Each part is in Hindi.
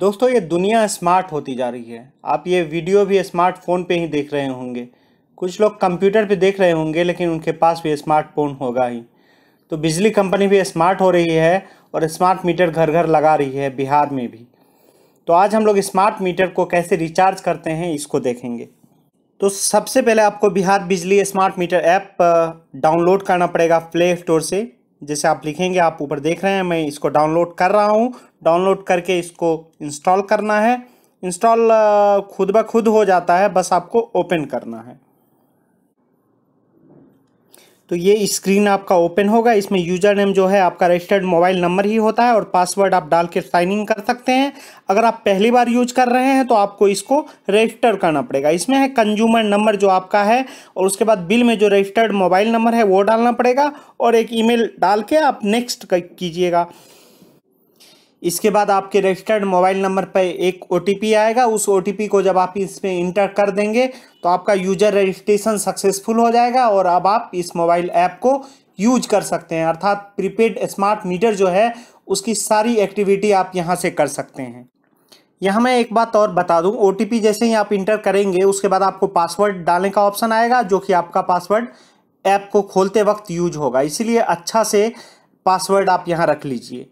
दोस्तों ये दुनिया स्मार्ट होती जा रही है आप ये वीडियो भी स्मार्टफोन पे ही देख रहे होंगे कुछ लोग कंप्यूटर पे देख रहे होंगे लेकिन उनके पास भी स्मार्टफोन होगा ही तो बिजली कंपनी भी स्मार्ट हो रही है और स्मार्ट मीटर घर घर लगा रही है बिहार में भी तो आज हम लोग स्मार्ट मीटर को कैसे रिचार्ज करते हैं इसको देखेंगे तो सबसे पहले आपको बिहार बिजली स्मार्ट मीटर ऐप डाउनलोड करना पड़ेगा प्ले स्टोर से जैसे आप लिखेंगे आप ऊपर देख रहे हैं मैं इसको डाउनलोड कर रहा हूँ डाउनलोड करके इसको इंस्टॉल करना है इंस्टॉल खुद ब खुद हो जाता है बस आपको ओपन करना है तो ये स्क्रीन आपका ओपन होगा इसमें यूजर नेम जो है आपका रजिस्टर्ड मोबाइल नंबर ही होता है और पासवर्ड आप डाल के साइन इन कर सकते हैं अगर आप पहली बार यूज कर रहे हैं तो आपको इसको रजिस्टर करना पड़ेगा इसमें है कंज्यूमर नंबर जो आपका है और उसके बाद बिल में जो रजिस्टर्ड मोबाइल नंबर है वो डालना पड़ेगा और एक ईमेल डाल के आप नेक्स्ट कीजिएगा इसके बाद आपके रजिस्टर्ड मोबाइल नंबर पर एक ओ आएगा उस ओ को जब आप इसमें इंटर कर देंगे तो आपका यूजर रजिस्ट्रेशन सक्सेसफुल हो जाएगा और अब आप इस मोबाइल ऐप को यूज कर सकते हैं अर्थात प्रीपेड स्मार्ट मीटर जो है उसकी सारी एक्टिविटी आप यहाँ से कर सकते हैं यहाँ मैं एक बात और बता दूँ ओ जैसे ही आप इंटर करेंगे उसके बाद आपको पासवर्ड डालने का ऑप्शन आएगा जो कि आपका पासवर्ड ऐप को खोलते वक्त यूज होगा इसीलिए अच्छा से पासवर्ड आप यहाँ रख लीजिए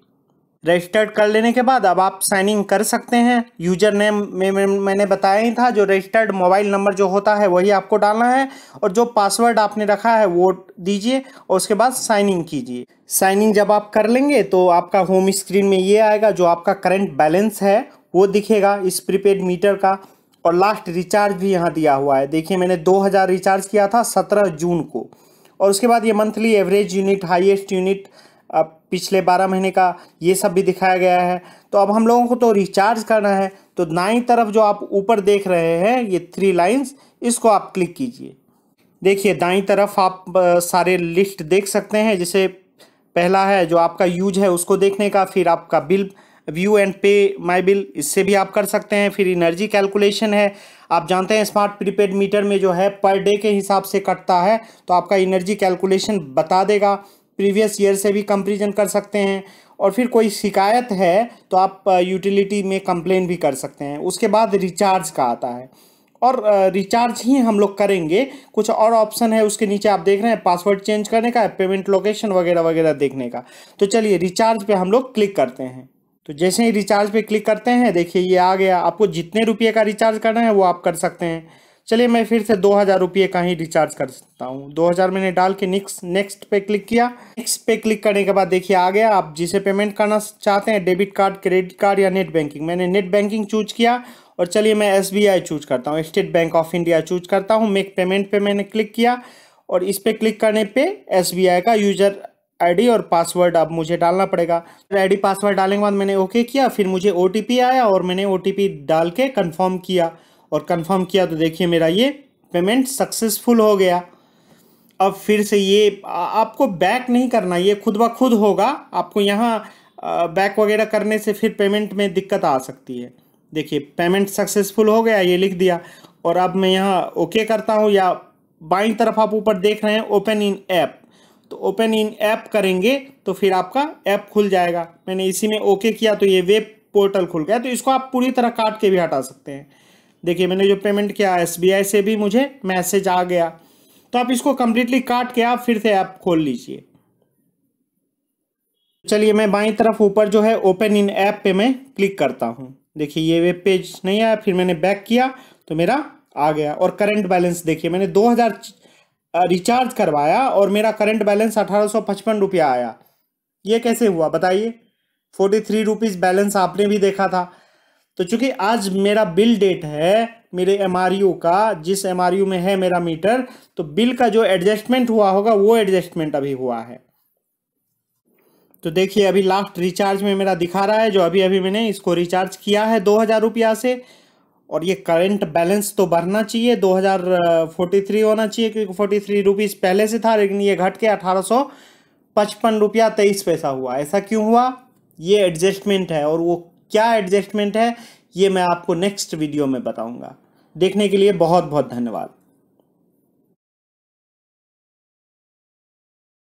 रजिस्टर्ड कर लेने के बाद अब आप साइन इन कर सकते हैं यूजर नेम में मैंने बताया ही था जो रजिस्टर्ड मोबाइल नंबर जो होता है वही आपको डालना है और जो पासवर्ड आपने रखा है वो दीजिए और उसके बाद साइन इन कीजिए साइन इन जब आप कर लेंगे तो आपका होम स्क्रीन में ये आएगा जो आपका करंट बैलेंस है वो दिखेगा इस प्रीपेड मीटर का और लास्ट रिचार्ज भी यहाँ दिया हुआ है देखिए मैंने दो रिचार्ज किया था सत्रह जून को और उसके बाद ये monthly average unit highest unit अब पिछले बारह महीने का ये सब भी दिखाया गया है तो अब हम लोगों को तो रिचार्ज करना है तो दाई तरफ जो आप ऊपर देख रहे हैं ये थ्री लाइन्स इसको आप क्लिक कीजिए देखिए दाई तरफ आप सारे लिस्ट देख सकते हैं जैसे पहला है जो आपका यूज है उसको देखने का फिर आपका बिल व्यू एंड पे माई बिल इससे भी आप कर सकते हैं फिर इनर्जी कैलकुलेशन है आप जानते हैं स्मार्ट प्रीपेड मीटर में जो है पर डे के हिसाब से कटता है तो आपका इनर्जी कैलकुलेशन बता देगा प्रीवियस ईयर से भी कंपेरिजन कर सकते हैं और फिर कोई शिकायत है तो आप यूटिलिटी में कंप्लेन भी कर सकते हैं उसके बाद रिचार्ज का आता है और रिचार्ज ही हम लोग करेंगे कुछ और ऑप्शन है उसके नीचे आप देख रहे हैं पासवर्ड चेंज करने का पेमेंट लोकेशन वगैरह वगैरह देखने का तो चलिए रिचार्ज पे हम लोग क्लिक करते हैं तो जैसे ही रिचार्ज पे क्लिक करते हैं देखिए ये आ गया आपको जितने रुपये का रिचार्ज करना है वो आप कर सकते हैं चलिए मैं फिर से दो हज़ार रुपये का ही रिचार्ज कर सकता हूँ दो हज़ार मैंने डाल के नेक्स्ट नेक्स्ट पे क्लिक किया नेक्स्ट पे क्लिक करने के बाद देखिए आ गया आप जिसे पेमेंट करना चाहते हैं डेबिट कार्ड क्रेडिट कार्ड या नेट बैंकिंग मैंने नेट बैंकिंग चूज किया और चलिए मैं एस चूज करता हूँ State Bank of India choose करता हूँ मेक पेमेंट पर पे मैंने क्लिक किया और इस पर क्लिक करने पर एस का यूजर आईडी और पासवर्ड अब मुझे डालना पड़ेगा आईडी पासवर्ड डालने के बाद मैंने ओके किया फिर मुझे ओ आया और मैंने ओ डाल के कन्फर्म किया और कंफर्म किया तो देखिए मेरा ये पेमेंट सक्सेसफुल हो गया अब फिर से ये आपको बैक नहीं करना ये खुद ब खुद होगा आपको यहाँ बैक वगैरह करने से फिर पेमेंट में दिक्कत आ सकती है देखिए पेमेंट सक्सेसफुल हो गया ये लिख दिया और अब मैं यहाँ ओके करता हूँ या बाई तरफ आप ऊपर देख रहे हैं ओपन इन ऐप तो ओपन इन ऐप करेंगे तो फिर आपका ऐप खुल जाएगा मैंने इसी में ओके किया तो ये वेब पोर्टल खुल गया तो इसको आप पूरी तरह काट के भी हटा सकते हैं देखिए मैंने जो पेमेंट किया एस से भी मुझे मैसेज आ गया तो आप इसको कम्प्लीटली काट के आप फिर से ऐप खोल लीजिए चलिए मैं बाई तरफ ऊपर जो है ओपन इन ऐप पे मैं क्लिक करता हूँ देखिए ये वेब पेज नहीं आया फिर मैंने बैक किया तो मेरा आ गया और करंट बैलेंस देखिए मैंने 2000 रिचार्ज करवाया और मेरा करंट बैलेंस अठारह रुपया आया ये कैसे हुआ बताइए फोर्टी थ्री बैलेंस आपने भी देखा था तो चूंकि आज मेरा बिल डेट है मेरे एम का जिस एम में है मेरा मीटर तो बिल का जो एडजस्टमेंट हुआ होगा वो एडजस्टमेंट अभी हुआ है तो देखिए अभी लास्ट रिचार्ज में मेरा दिखा रहा है जो अभी अभी मैंने इसको रिचार्ज किया है दो हज़ार रुपया से और ये करंट बैलेंस तो बढ़ना चाहिए दो हज़ार फोर्टी थ्री होना चाहिए क्योंकि फोर्टी थ्री रुपीज़ पहले से था लेकिन ये घट के अठारह सौ पचपन रुपया तेईस पैसा हुआ ऐसा क्यों हुआ ये एडजस्टमेंट है और वो क्या एडजस्टमेंट है ये मैं आपको नेक्स्ट वीडियो में बताऊंगा देखने के लिए बहुत बहुत धन्यवाद